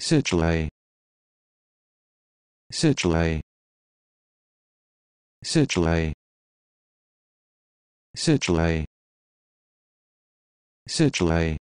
Sitchley Sitchley Sitchley Sitchley Sitchley